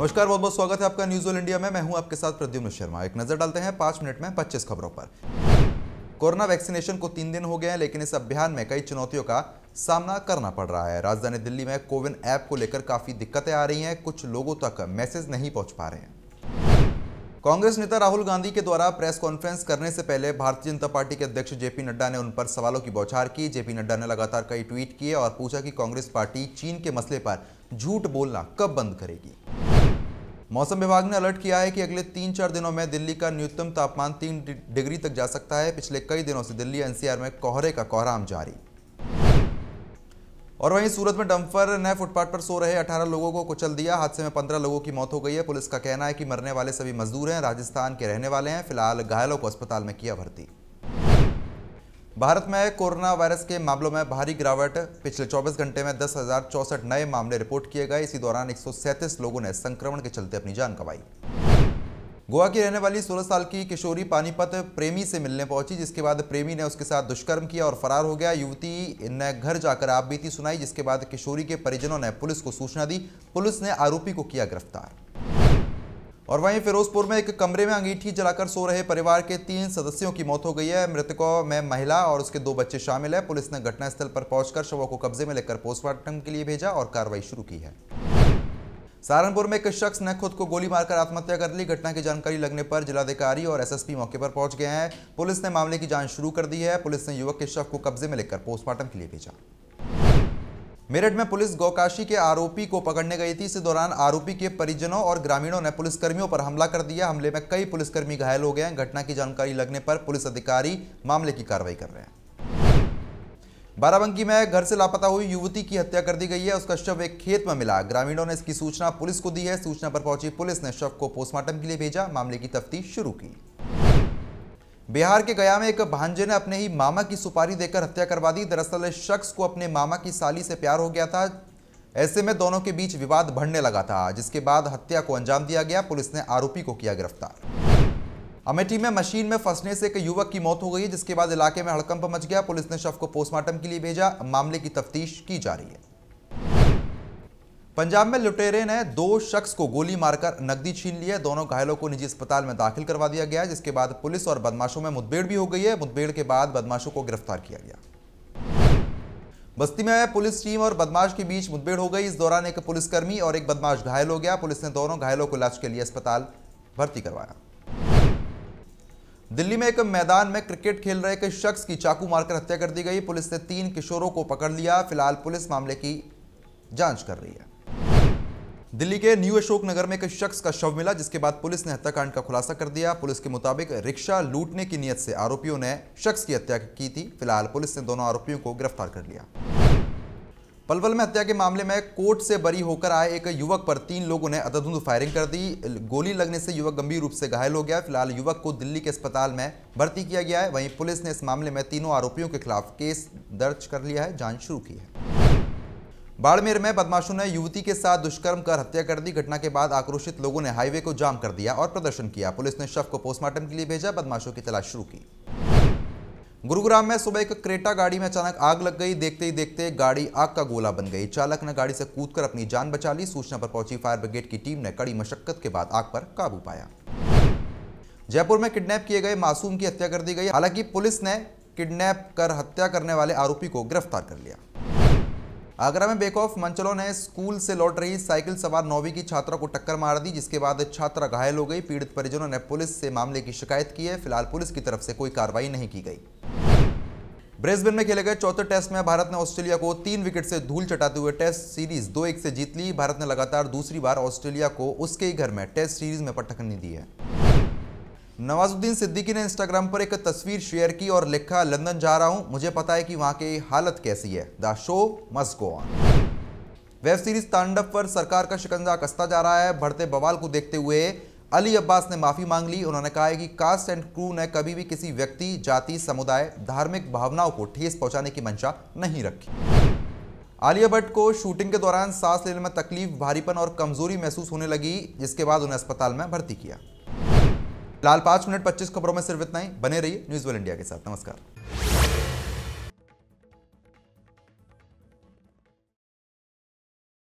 नमस्कार बहुत बहुत स्वागत है आपका न्यूज ऑल इंडिया में मैं हूं आपके साथ प्रद्युम्न शर्मा एक नजर डालते हैं पांच मिनट में पच्चीस खबरों पर कोरोना वैक्सीनेशन को तीन दिन हो गए हैं लेकिन इस अभियान में कई चुनौतियों का सामना करना पड़ रहा है राजधानी दिल्ली में कोविन ऐप को लेकर काफी दिक्कतें आ रही हैं कुछ लोगों तक मैसेज नहीं पहुंच पा रहे हैं कांग्रेस नेता राहुल गांधी के द्वारा प्रेस कॉन्फ्रेंस करने से पहले भारतीय जनता पार्टी के अध्यक्ष जेपी नड्डा ने उन पर सवालों की बौछार की जेपी नड्डा ने लगातार कई ट्वीट किए और पूछा कि कांग्रेस पार्टी चीन के मसले पर झूठ बोलना कब बंद करेगी मौसम विभाग ने अलर्ट किया है कि अगले तीन चार दिनों में दिल्ली का न्यूनतम तापमान तीन डिग्री तक जा सकता है पिछले कई दिनों से दिल्ली एनसीआर में कोहरे का कोहराम जारी और वहीं सूरत में डंफर ने फुटपाथ पर सो रहे 18 लोगों को कुचल दिया हादसे में 15 लोगों की मौत हो गई है पुलिस का कहना है कि मरने वाले सभी मजदूर हैं राजस्थान के रहने वाले हैं फिलहाल घायलों को अस्पताल में किया भर्ती भारत में कोरोना वायरस के मामलों में भारी गिरावट पिछले 24 घंटे में दस नए मामले रिपोर्ट किए गए इसी दौरान एक लोगों ने संक्रमण के चलते अपनी जान गंवाई गोवा की रहने वाली 16 साल की किशोरी पानीपत प्रेमी से मिलने पहुंची जिसके बाद प्रेमी ने उसके साथ दुष्कर्म किया और फरार हो गया युवती ने घर जाकर आप बीती सुनाई जिसके बाद किशोरी के परिजनों ने पुलिस को सूचना दी पुलिस ने आरोपी को किया गिरफ्तार और वहीं फिरोजपुर में एक कमरे में अंगीठी जलाकर सो रहे परिवार के तीन सदस्यों की मौत हो गई है मृतकों में महिला और उसके दो बच्चे शामिल है पुलिस ने घटनास्थल पर पहुंचकर शवों को कब्जे में लेकर पोस्टमार्टम के लिए भेजा और कार्रवाई शुरू की है सहारनपुर में एक शख्स ने खुद को गोली मारकर आत्महत्या कर ली घटना की जानकारी लगने पर जिलाधिकारी और एसएसपी मौके पर पहुंच गए हैं पुलिस ने मामले की जांच शुरू कर दी है पुलिस ने युवक के शव को कब्जे में लेकर पोस्टमार्टम के लिए भेजा मेरठ में पुलिस गौकाशी के आरोपी को पकड़ने गई थी इस दौरान आरोपी के परिजनों और ग्रामीणों ने पुलिसकर्मियों पर हमला कर दिया हमले में कई पुलिसकर्मी घायल हो गए हैं घटना की जानकारी लगने पर पुलिस अधिकारी मामले की कार्रवाई कर रहे हैं बाराबंकी में घर से लापता हुई युवती की हत्या कर दी गई है उसका शव एक खेत में मिला ग्रामीणों ने इसकी सूचना पुलिस को दी है सूचना पर पहुंची पुलिस ने शव को पोस्टमार्टम के लिए भेजा मामले की तफ्तीश शुरू की बिहार के गया में एक भांजे ने अपने ही मामा की सुपारी देकर हत्या करवा दी दरअसल इस शख्स को अपने मामा की साली से प्यार हो गया था ऐसे में दोनों के बीच विवाद बढ़ने लगा था जिसके बाद हत्या को अंजाम दिया गया पुलिस ने आरोपी को किया गिरफ्तार अमेठी में मशीन में फंसने से एक युवक की मौत हो गई जिसके बाद इलाके में हड़कंप मच गया पुलिस ने शव को पोस्टमार्टम के लिए भेजा मामले की तफ्तीश की जा रही है पंजाब में लुटेरे ने दो शख्स को गोली मारकर नकदी छीन लिया दोनों घायलों को निजी अस्पताल में दाखिल करवा दिया गया जिसके बाद पुलिस और बदमाशों में मुठभेड़ भी हो गई है मुठभेड़ के बाद बदमाशों को गिरफ्तार किया गया बस्ती में पुलिस टीम और बदमाश के बीच मुठभेड़ हो गई इस दौरान एक पुलिसकर्मी और एक बदमाश घायल हो गया पुलिस ने दोनों घायलों को इलाज के लिए अस्पताल भर्ती करवाया दिल्ली में एक मैदान में क्रिकेट खेल रहे एक शख्स की चाकू मारकर हत्या कर दी गई पुलिस ने तीन किशोरों को पकड़ लिया फिलहाल पुलिस मामले की जांच कर रही है दिल्ली के न्यू अशोक नगर में एक शख्स का शव मिला जिसके बाद पुलिस ने हत्याकांड का खुलासा कर दिया पुलिस के मुताबिक रिक्शा लूटने की नियत से आरोपियों ने शख्स की हत्या की थी फिलहाल पुलिस ने दोनों आरोपियों को गिरफ्तार कर लिया पलवल में हत्या के मामले में कोर्ट से बरी होकर आए एक युवक पर तीन लोगों ने अधधुंध फायरिंग कर दी गोली लगने से युवक गंभीर रूप से घायल हो गया फिलहाल युवक को दिल्ली के अस्पताल में भर्ती किया गया है वहीं पुलिस ने इस मामले में तीनों आरोपियों के खिलाफ केस दर्ज कर लिया है जांच शुरू की है बाड़मेर में बदमाशों ने युवती के साथ दुष्कर्म कर हत्या कर दी घटना के बाद आक्रोशित लोगों ने हाईवे को जाम कर दिया और प्रदर्शन किया पुलिस ने शव को पोस्टमार्टम के लिए भेजा बदमाशों की तलाश शुरू की गुरुग्राम में सुबह एक क्रेटा गाड़ी में अचानक आग लग गई देखते ही देखते गाड़ी आग का गोला बन गई चालक ने गाड़ी से कूदकर अपनी जान बचा ली सूचना पर पहुंची फायर ब्रिगेड की टीम ने कड़ी मशक्कत के बाद आग पर काबू पाया जयपुर में किडनैप किए गए मासूम की हत्या कर दी गई हालांकि पुलिस ने किडनैप कर हत्या करने वाले आरोपी को गिरफ्तार कर लिया आगरा में ऑफ मंचलों ने स्कूल से लौट रही साइकिल सवार नौवीं की छात्रा को टक्कर मार दी जिसके बाद छात्रा घायल हो गई पीड़ित परिजनों ने पुलिस से मामले की शिकायत की है फिलहाल पुलिस की तरफ से कोई कार्रवाई नहीं की गई ब्रिस्बेन में खेले गए चौथे टेस्ट में भारत ने ऑस्ट्रेलिया को तीन विकेट से धूल चटाते हुए टेस्ट सीरीज दो एक से जीत ली भारत ने लगातार दूसरी बार ऑस्ट्रेलिया को उसके ही घर में टेस्ट सीरीज में पटकनी दी है नवाजुद्दीन सिद्दीकी ने इंस्टाग्राम पर एक तस्वीर शेयर की और लिखा लंदन जा रहा हूं मुझे पता है कि वहां की हालत कैसी है the show must go on web series Tandav पर सरकार का शिकंजा कसता जा रहा है बढ़ते बवाल को देखते हुए अली अब्बास ने माफ़ी मांग ली उन्होंने कहा है कि कास्ट एंड क्रू ने कभी भी किसी व्यक्ति जाति समुदाय धार्मिक भावनाओं को ठेस पहुंचाने की मंशा नहीं रखी आलिया भट्ट को शूटिंग के दौरान सांस लेने में तकलीफ भारीपन और कमजोरी महसूस होने लगी जिसके बाद उन्हें अस्पताल में भर्ती किया लाल पांच मिनट पच्चीस खबरों में सिर्फ इतना ही बने रहिए न्यूज़ वेल इंडिया के साथ नमस्कार